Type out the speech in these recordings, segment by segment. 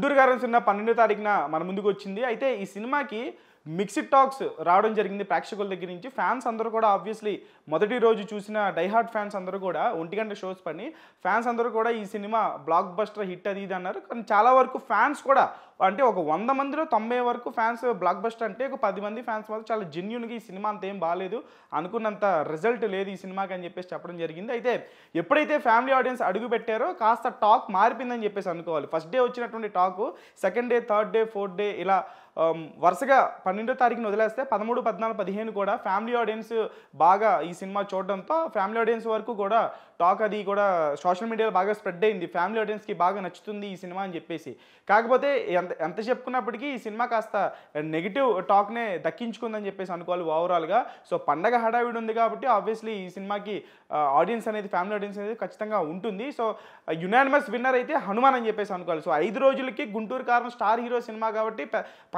గుంటూరు గారు సినిమా పన్నెండో తారీఖున మన ముందుకు వచ్చింది అయితే ఈ సినిమాకి మిక్సిడ్ టాక్స్ రావడం జరిగింది ప్రేక్షకుల దగ్గర నుంచి ఫ్యాన్స్ అందరూ కూడా ఆబ్వియస్లీ మొదటి రోజు చూసిన డైహార్ట్ ఫ్యాన్స్ అందరూ కూడా ఒంటిగంట షోస్ పని ఫ్యాన్స్ అందరూ కూడా ఈ సినిమా బ్లాక్ బస్టర్ హిట్ అది ఇది అన్నారు కానీ చాలా వరకు ఫ్యాన్స్ కూడా అంటే ఒక వంద మందిలో తొంభై వరకు ఫ్యాన్స్ బ్లాక్ బస్టర్ అంటే ఒక పది మంది ఫ్యాన్స్ మాత్రం చాలా జెన్యున్గా ఈ సినిమా అంత ఏం బాగాలేదు అనుకున్నంత రిజల్ట్ లేదు ఈ సినిమాకి అని చెప్పేసి చెప్పడం జరిగింది అయితే ఎప్పుడైతే ఫ్యామిలీ ఆడియన్స్ అడుగు పెట్టారో కాస్త టాక్ మారిపోయిందని చెప్పేసి అనుకోవాలి ఫస్ట్ డే వచ్చినటువంటి talk second day third day fourth day ఇలా Um, వరుసగా పన్నెండో తారీఖున వదిలేస్తే పదమూడు పద్నాలుగు పదిహేను కూడా ఫ్యామిలీ ఆడియన్స్ బాగా ఈ సినిమా చూడడంతో ఫ్యామిలీ ఆడియన్స్ వరకు కూడా టాక్ అది కూడా సోషల్ మీడియాలో బాగా స్ప్రెడ్ అయింది ఫ్యామిలీ ఆడియన్స్కి బాగా నచ్చుతుంది ఈ సినిమా అని చెప్పేసి కాకపోతే ఎంత ఎంత చెప్పుకున్నప్పటికీ ఈ సినిమా కాస్త నెగిటివ్ టాక్నే దక్కించుకుందని చెప్పేసి అనుకోవాలి ఓవరాల్గా సో పండగ హడావిడి ఉంది కాబట్టి ఆబ్వియస్లీ ఈ సినిమాకి ఆడియన్స్ అనేది ఫ్యామిలీ ఆడియన్స్ అనేది ఖచ్చితంగా ఉంటుంది సో యునానిమస్ విన్నర్ అయితే హనుమాన్ అని చెప్పేసి అనుకోవాలి సో ఐదు రోజులకి గుంటూరు కారణం స్టార్ హీరో సినిమా కాబట్టి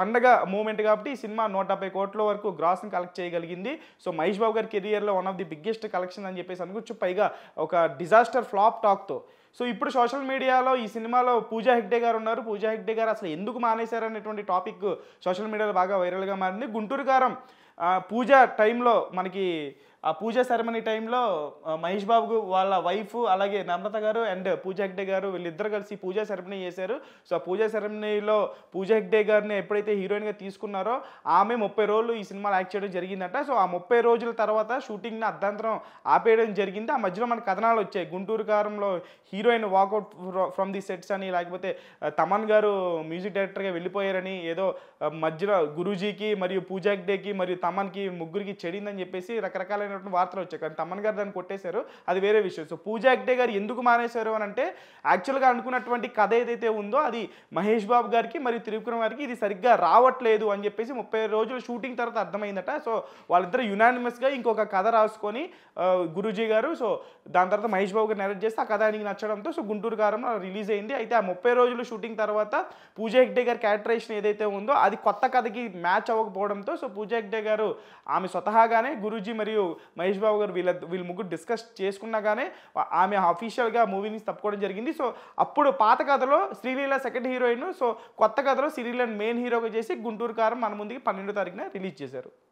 పండగ మూమెంట్ కాబట్టి ఈ సినిమా నూట డెబ్బై కోట్ల వరకు గ్రాస్ని కలెక్ట్ చేయగలిగింది సో మహేష్ బాబు గారి కెరియర్లో one of the biggest collection అని చెప్పేసి అనుకోవచ్చు పైగా ఒక డిజాస్టర్ ఫ్లాప్ టాక్తో సో ఇప్పుడు సోషల్ మీడియాలో ఈ సినిమాలో పూజా హెగ్డే గారు ఉన్నారు పూజా హెగ్డే గారు అసలు ఎందుకు మానేశారు అనేటువంటి టాపిక్ సోషల్ మీడియాలో బాగా వైరల్గా మారింది గుంటూరు గారం పూజ టైంలో మనకి ఆ పూజ సెరమనీ టైంలో మహేష్ బాబు వాళ్ళ వైఫ్ అలాగే నమ్రత గారు అండ్ పూజ హెగ్డే గారు వీళ్ళిద్దరు కలిసి పూజా సెరమనీ చేశారు సో ఆ పూజా సెరమనీలో పూజ హెగ్డే గారిని ఎప్పుడైతే హీరోయిన్గా తీసుకున్నారో ఆమె ముప్పై రోజులు ఈ సినిమాలో యాక్ట్ చేయడం జరిగిందట సో ఆ ముప్పై రోజుల తర్వాత షూటింగ్ని అర్ధాంతరం ఆపేయడం జరిగింది ఆ మధ్యలో మన కథనాలు వచ్చాయి గుంటూరు కారంలో hero heroine walkout from the sets అని లేకపోతే తమన్ గారు మ్యూజిక్ డైరెక్టర్గా వెళ్ళిపోయారని ఏదో మధ్యలో గురూజీకి మరియు పూజా డేకి మరియు తమన్కి ముగ్గురికి చెడిందని చెప్పేసి రకరకాలైనటువంటి వార్తలు వచ్చాయి కానీ తమన్ గారు దాన్ని కొట్టేశారు అది వేరే విషయం సో పూజా డే గారు ఎందుకు మానేశారు అని అంటే యాక్చువల్గా అనుకున్నటువంటి కథ ఏదైతే ఉందో అది మహేష్ బాబు గారికి మరియు త్రివిక్రమ్ గారికి ఇది సరిగ్గా రావట్లేదు అని చెప్పేసి ముప్పై రోజులు షూటింగ్ తర్వాత అర్థమైందట సో వాళ్ళిద్దరు యునానిమస్గా ఇంకొక కథ రాసుకొని గురూజీ గారు సో దాని తర్వాత మహేష్ బాబు గారు నెరేట్ చేస్తే ఆ కథ నచ్చడం కారంతో సో గుంటూరు కారం రిలీజ్ అయింది అయితే ఆ ముప్పై రోజులు షూటింగ్ తర్వాత పూజ హెగ్డే గారి క్యాటరేషన్ ఏదైతే ఉందో అది కొత్త కథకి మ్యాచ్ అవ్వకపోవడంతో సో పూజ హెగ్డే గారు ఆమె స్వతహాగానే గురూజీ మరియు మహేష్ బాబు గారు వీళ్ళ వీళ్ళు ముగ్గురు డిస్కస్ చేసుకున్నాగానే ఆమె అఫీషియల్గా మూవీని తప్పుకోవడం జరిగింది సో అప్పుడు పాత కథలో శ్రీలీల సెకండ్ హీరోయిన్ సో కొత్త కథలో శ్రీలీల మెయిన్ హీరోగా చేసి గుంటూరు కారం మన ముందుకి పన్నెండో తారీఖున రిలీజ్ చేశారు